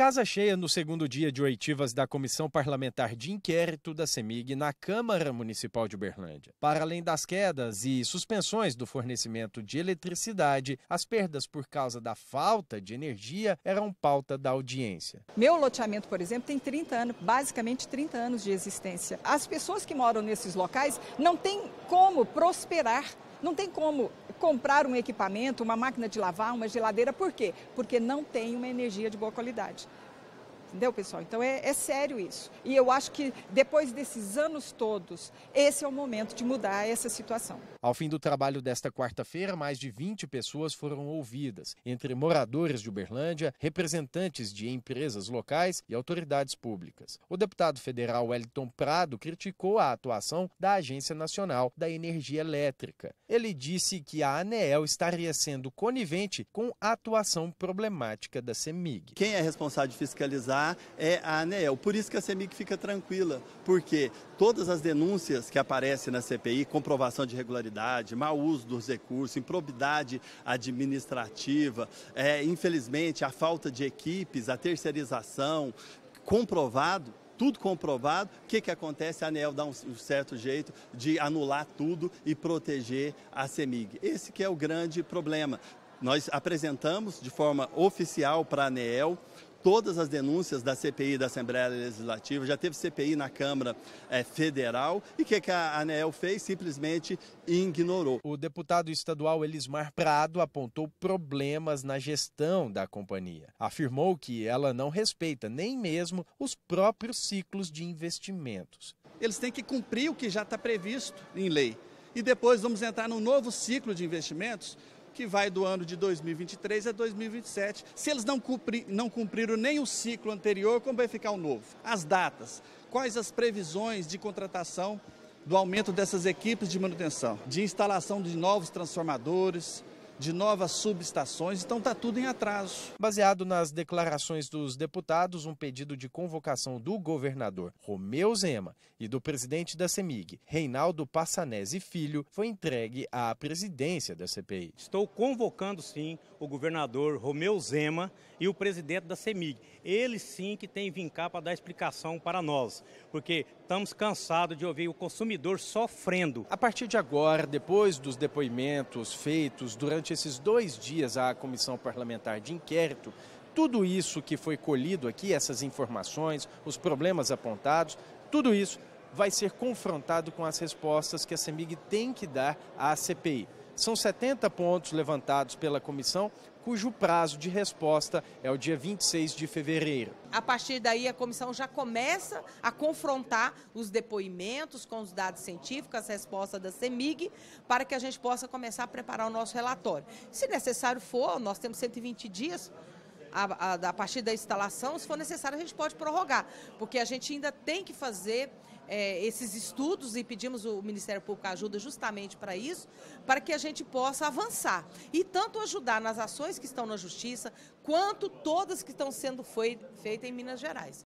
Casa cheia no segundo dia de oitivas da Comissão Parlamentar de Inquérito da CEMIG na Câmara Municipal de Uberlândia. Para além das quedas e suspensões do fornecimento de eletricidade, as perdas por causa da falta de energia eram pauta da audiência. Meu loteamento, por exemplo, tem 30 anos, basicamente 30 anos de existência. As pessoas que moram nesses locais não têm como prosperar, não tem como comprar um equipamento, uma máquina de lavar, uma geladeira, por quê? Porque não tem uma energia de boa qualidade. Entendeu, pessoal? Então é, é, sério isso. E eu acho que depois desses anos todos, esse é o momento de mudar essa situação. Ao fim do trabalho desta quarta-feira, mais de 20 pessoas foram ouvidas, entre moradores de Uberlândia, representantes de empresas locais e autoridades públicas. O deputado federal Wellington Prado criticou a atuação da Agência Nacional da Energia Elétrica. Ele disse que a ANEEL estaria sendo conivente com a atuação problemática da CEMIG. Quem é responsável de fiscalizar lá é a ANEEL. Por isso que a CEMIG fica tranquila, porque todas as denúncias que aparecem na CPI, comprovação de irregularidade, mau uso dos recursos, improbidade administrativa, é, infelizmente a falta de equipes, a terceirização, comprovado, tudo comprovado, o que, que acontece? A ANEL dá um, certo jeito de anular tudo e proteger a CEMIG. Esse que é o grande problema. Nós apresentamos de forma oficial para a ANEEL todas as denúncias da CPI da Assembleia Legislativa, já teve CPI na Câmara é, Federal e o que, que a ANEEL fez? Simplesmente ignorou. O deputado estadual Elismar Prado apontou problemas na gestão da companhia. Afirmou que ela não respeita nem mesmo os próprios ciclos de investimentos. Eles têm que cumprir o que já está previsto em lei. E depois vamos entrar num novo ciclo de investimentos que vai do ano de 2023 a 2027, se eles não, cumprir, não cumpriram nem o ciclo anterior, como vai ficar o novo? As datas, quais as previsões de contratação do aumento dessas equipes de manutenção, de instalação de novos transformadores, de novas subestações, então está tudo em atraso. Baseado nas declarações dos deputados, um pedido de convocação do governador Romeu Zema e do presidente da CEMIG, Reinaldo Passanese Filho, foi entregue à presidência da CPI. Estou convocando sim o governador Romeu Zema e o presidente da CEMIG. Ele sim que tem vincar cá para dar explicação para nós, porque estamos cansados de ouvir o consumidor sofrendo. A partir de agora, depois dos depoimentos feitos durante durante esses dois dias à comissão parlamentar de inquérito tudo isso que foi colhido aqui, essas informações, os problemas apontados, tudo isso vai ser confrontado com as respostas que a CEMIG tem que dar à CPI. São 70 pontos levantados pela comissão, cujo prazo de resposta é o dia 26 de fevereiro. A partir daí, a comissão já começa a confrontar os depoimentos com os dados científicos, as respostas da CEMIG, para que a gente possa começar a preparar o nosso relatório. Se necessário for, nós temos 120 dias a, a, a partir da instalação, se for necessário, a gente pode prorrogar, porque a gente ainda tem que fazer é, esses estudos e pedimos o Ministério Público ajuda justamente para isso, para que a gente possa avançar e tanto ajudar nas ações que estão na Justiça, quanto todas que estão sendo feitas em Minas Gerais.